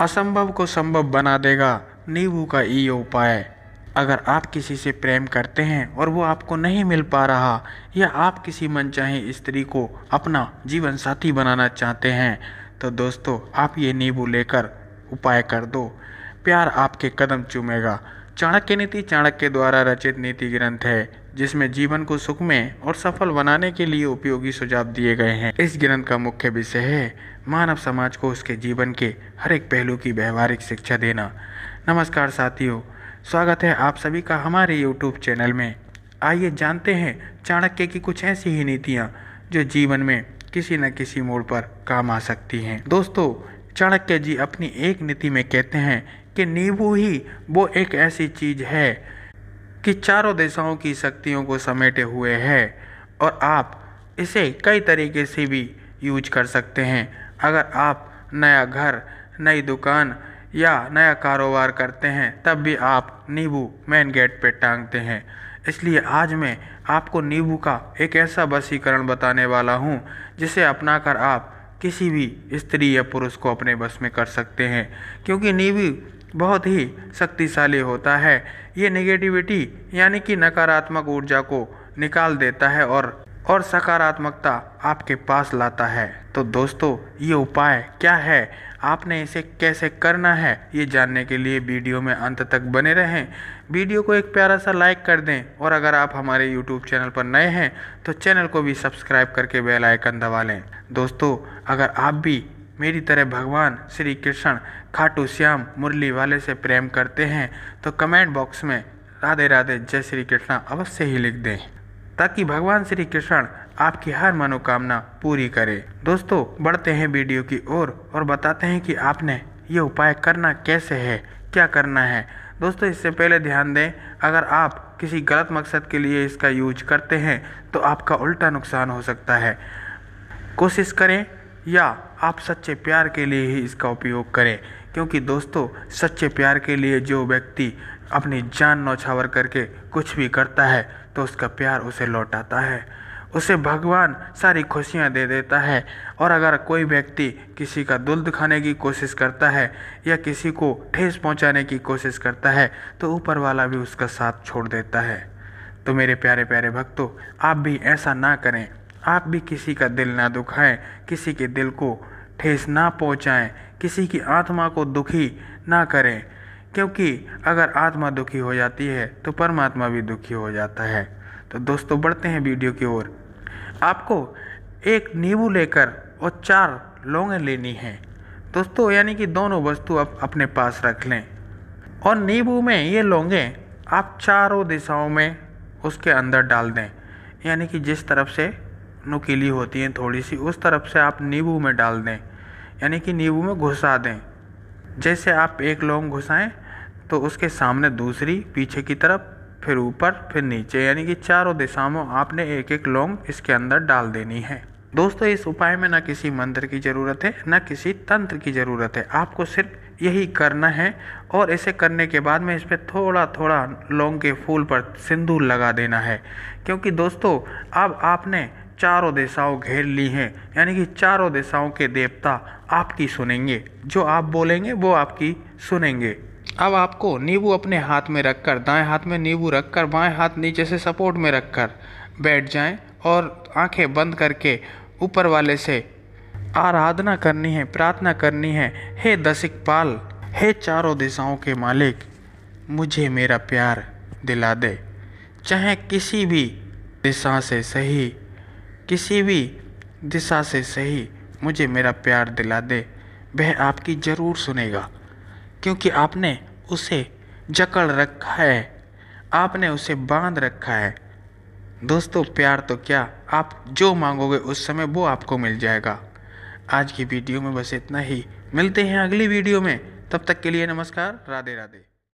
असंभव को संभव बना देगा नींबू का ये उपाय अगर आप किसी से प्रेम करते हैं और वो आपको नहीं मिल पा रहा या आप किसी चाहे स्त्री को अपना जीवन साथी बनाना चाहते हैं तो दोस्तों आप ये नींबू लेकर उपाय कर दो प्यार आपके कदम चूमेगा चाणक्य नीति चाणक्य द्वारा रचित नीति ग्रंथ है जिसमें जीवन को सुखमय और सफल बनाने के लिए उपयोगी सुझाव दिए गए हैं इस ग्रंथ का मुख्य विषय है मानव समाज को उसके जीवन के हर एक पहलू की व्यवहारिक शिक्षा देना नमस्कार साथियों स्वागत है आप सभी का हमारे YouTube चैनल में आइए जानते हैं चाणक्य की कुछ ऐसी ही नीतियाँ जो जीवन में किसी न किसी मोड़ पर काम आ सकती हैं दोस्तों चाणक्य जी अपनी एक नीति में कहते हैं कि नींबू ही वो एक ऐसी चीज़ है कि चारों दिशाओं की शक्तियों को समेटे हुए है और आप इसे कई तरीके से भी यूज कर सकते हैं अगर आप नया घर नई दुकान या नया कारोबार करते हैं तब भी आप नींबू मेन गेट पे टांगते हैं इसलिए आज मैं आपको नींबू का एक ऐसा वसीकरण बताने वाला हूँ जिसे अपनाकर आप किसी भी स्त्री या पुरुष को अपने बस में कर सकते हैं क्योंकि नींबू बहुत ही शक्तिशाली होता है ये नेगेटिविटी यानी कि नकारात्मक ऊर्जा को निकाल देता है और और सकारात्मकता आपके पास लाता है तो दोस्तों ये उपाय क्या है आपने इसे कैसे करना है ये जानने के लिए वीडियो में अंत तक बने रहें वीडियो को एक प्यारा सा लाइक कर दें और अगर आप हमारे यूट्यूब चैनल पर नए हैं तो चैनल को भी सब्सक्राइब करके बेल आइकन दबा लें दोस्तों अगर आप भी मेरी तरह भगवान श्री कृष्ण खाटू श्याम मुरली वाले से प्रेम करते हैं तो कमेंट बॉक्स में राधे राधे जय श्री कृष्णा अवश्य ही लिख दें ताकि भगवान श्री कृष्ण आपकी हर मनोकामना पूरी करें दोस्तों बढ़ते हैं वीडियो की ओर और, और बताते हैं कि आपने ये उपाय करना कैसे है क्या करना है दोस्तों इससे पहले ध्यान दें अगर आप किसी गलत मकसद के लिए इसका यूज करते हैं तो आपका उल्टा नुकसान हो सकता है कोशिश करें या आप सच्चे प्यार के लिए ही इसका उपयोग करें क्योंकि दोस्तों सच्चे प्यार के लिए जो व्यक्ति अपनी जान नौछावर करके कुछ भी करता है तो उसका प्यार उसे लौटाता है उसे भगवान सारी खुशियाँ दे देता है और अगर कोई व्यक्ति किसी का दुल्द खाने की कोशिश करता है या किसी को ठेस पहुँचाने की कोशिश करता है तो ऊपर वाला भी उसका साथ छोड़ देता है तो मेरे प्यारे प्यारे भक्तों आप भी ऐसा ना करें आप भी किसी का दिल ना दुखाएं किसी के दिल को ठेस ना पहुँचाएँ किसी की आत्मा को दुखी ना करें क्योंकि अगर आत्मा दुखी हो जाती है तो परमात्मा भी दुखी हो जाता है तो दोस्तों बढ़ते हैं वीडियो की ओर आपको एक नींबू लेकर और चार लौंगे लेनी हैं दोस्तों यानी कि दोनों वस्तु आप अपने पास रख लें और नींबू में ये लौंगे आप चारों दिशाओं में उसके अंदर डाल दें यानी कि जिस तरफ से नुकीली होती हैं थोड़ी सी उस तरफ से आप नींबू में डाल दें यानी कि नींबू में घुसा दें जैसे आप एक लौंग घुसाएं तो उसके सामने दूसरी पीछे की तरफ फिर ऊपर फिर नीचे यानी कि चारों दिशाओं आपने एक एक लौंग इसके अंदर डाल देनी है दोस्तों इस उपाय में ना किसी मंत्र की ज़रूरत है ना किसी तंत्र की ज़रूरत है आपको सिर्फ यही करना है और इसे करने के बाद में इस पर थोड़ा थोड़ा लौंग के फूल पर सिंदूर लगा देना है क्योंकि दोस्तों अब आपने चारों दिशाओं घेर ली हैं यानी कि चारों दिशाओं के देवता आपकी सुनेंगे जो आप बोलेंगे वो आपकी सुनेंगे अब आपको नींबू अपने हाथ में रखकर दाएं हाथ में नींबू रखकर बाएं हाथ नीचे से सपोर्ट में रखकर बैठ जाएं और आंखें बंद करके ऊपर वाले से आराधना करनी है प्रार्थना करनी है हे पाल हे चारों दिशाओं के मालिक मुझे मेरा प्यार दिला दे चाहे किसी भी दिशा से सही किसी भी दिशा से सही मुझे मेरा प्यार दिला दे वह आपकी ज़रूर सुनेगा क्योंकि आपने उसे जकड़ रखा है आपने उसे बांध रखा है दोस्तों प्यार तो क्या आप जो मांगोगे उस समय वो आपको मिल जाएगा आज की वीडियो में बस इतना ही मिलते हैं अगली वीडियो में तब तक के लिए नमस्कार राधे राधे